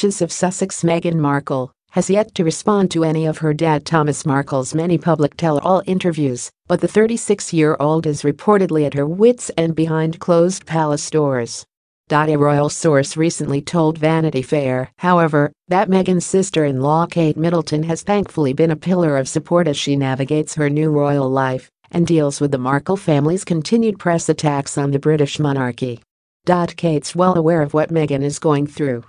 Duchess of Sussex Meghan Markle has yet to respond to any of her dad Thomas Markle's many public tell-all interviews, but the 36-year-old is reportedly at her wits' end behind closed palace doors. A royal source recently told Vanity Fair, however, that Meghan's sister-in-law Kate Middleton has thankfully been a pillar of support as she navigates her new royal life and deals with the Markle family's continued press attacks on the British monarchy. Kate's well aware of what Meghan is going through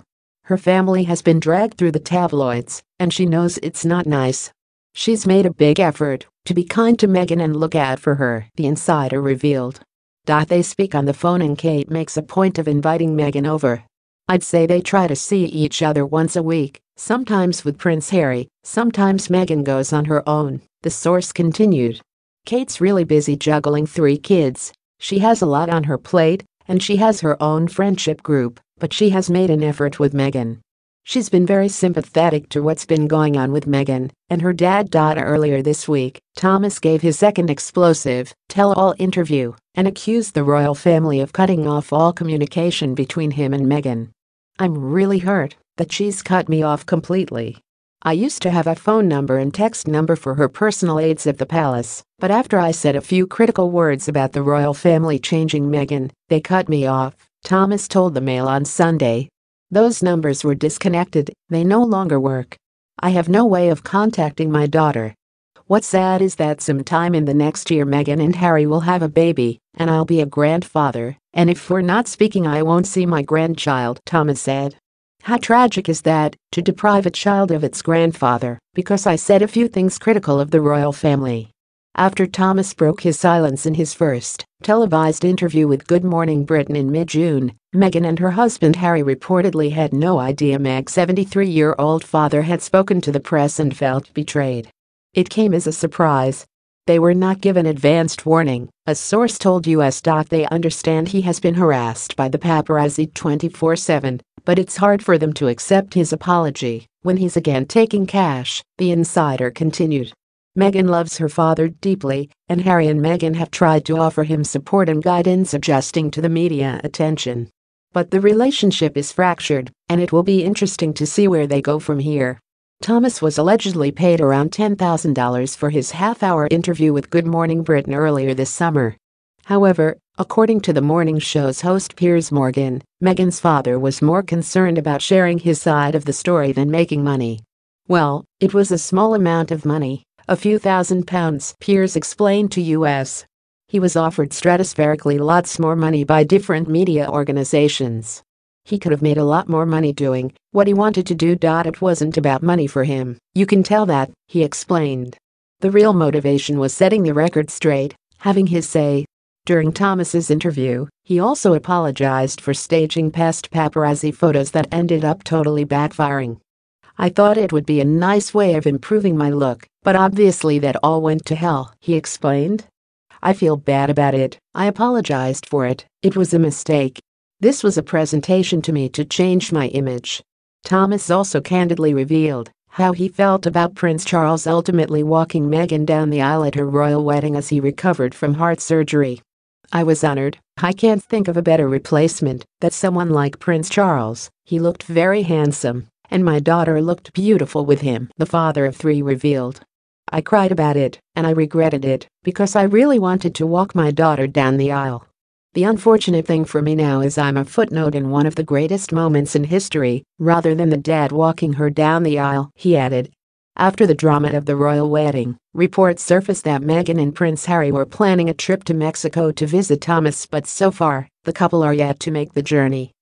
her family has been dragged through the tabloids, and she knows it's not nice. She's made a big effort to be kind to Meghan and look out for her, the insider revealed. They speak on the phone and Kate makes a point of inviting Meghan over. I'd say they try to see each other once a week, sometimes with Prince Harry, sometimes Meghan goes on her own, the source continued. Kate's really busy juggling three kids. She has a lot on her plate and she has her own friendship group, but she has made an effort with Meghan. She's been very sympathetic to what's been going on with Meghan and her dad. Earlier this week, Thomas gave his second explosive, tell all interview and accused the royal family of cutting off all communication between him and Meghan. I'm really hurt that she's cut me off completely, I used to have a phone number and text number for her personal aides at the palace, but after I said a few critical words about the royal family changing Meghan, they cut me off, Thomas told the Mail on Sunday. Those numbers were disconnected, they no longer work. I have no way of contacting my daughter. What's sad is that sometime in the next year Meghan and Harry will have a baby, and I'll be a grandfather, and if we're not speaking I won't see my grandchild, Thomas said. How tragic is that, to deprive a child of its grandfather, because I said a few things critical of the royal family. After Thomas broke his silence in his first televised interview with Good Morning Britain in mid-June, Meghan and her husband Harry reportedly had no idea Meg's 73-year-old father had spoken to the press and felt betrayed. It came as a surprise, they were not given advanced warning, a source told US they understand he has been harassed by the paparazzi 24-7, but it's hard for them to accept his apology when he's again taking cash, the insider continued. Meghan loves her father deeply, and Harry and Meghan have tried to offer him support and guidance adjusting to the media attention. But the relationship is fractured, and it will be interesting to see where they go from here. Thomas was allegedly paid around $10,000 for his half-hour interview with Good Morning Britain earlier this summer. However, according to the morning show's host Piers Morgan, Meghan's father was more concerned about sharing his side of the story than making money. Well, it was a small amount of money, a few thousand pounds, Piers explained to US. He was offered stratospherically lots more money by different media organizations. He could have made a lot more money doing what he wanted to do. It wasn't about money for him. You can tell that, he explained. The real motivation was setting the record straight, having his say. During Thomas's interview, he also apologized for staging past paparazzi photos that ended up totally backfiring. I thought it would be a nice way of improving my look, but obviously that all went to hell, he explained. I feel bad about it. I apologized for it. It was a mistake. This was a presentation to me to change my image. Thomas also candidly revealed how he felt about Prince Charles ultimately walking Meghan down the aisle at her royal wedding as he recovered from heart surgery. I was honored. I can't think of a better replacement than someone like Prince Charles. He looked very handsome, and my daughter looked beautiful with him, the father of three revealed. I cried about it, and I regretted it, because I really wanted to walk my daughter down the aisle. The unfortunate thing for me now is I'm a footnote in one of the greatest moments in history, rather than the dad walking her down the aisle, he added. After the drama of the royal wedding, reports surfaced that Meghan and Prince Harry were planning a trip to Mexico to visit Thomas but so far, the couple are yet to make the journey.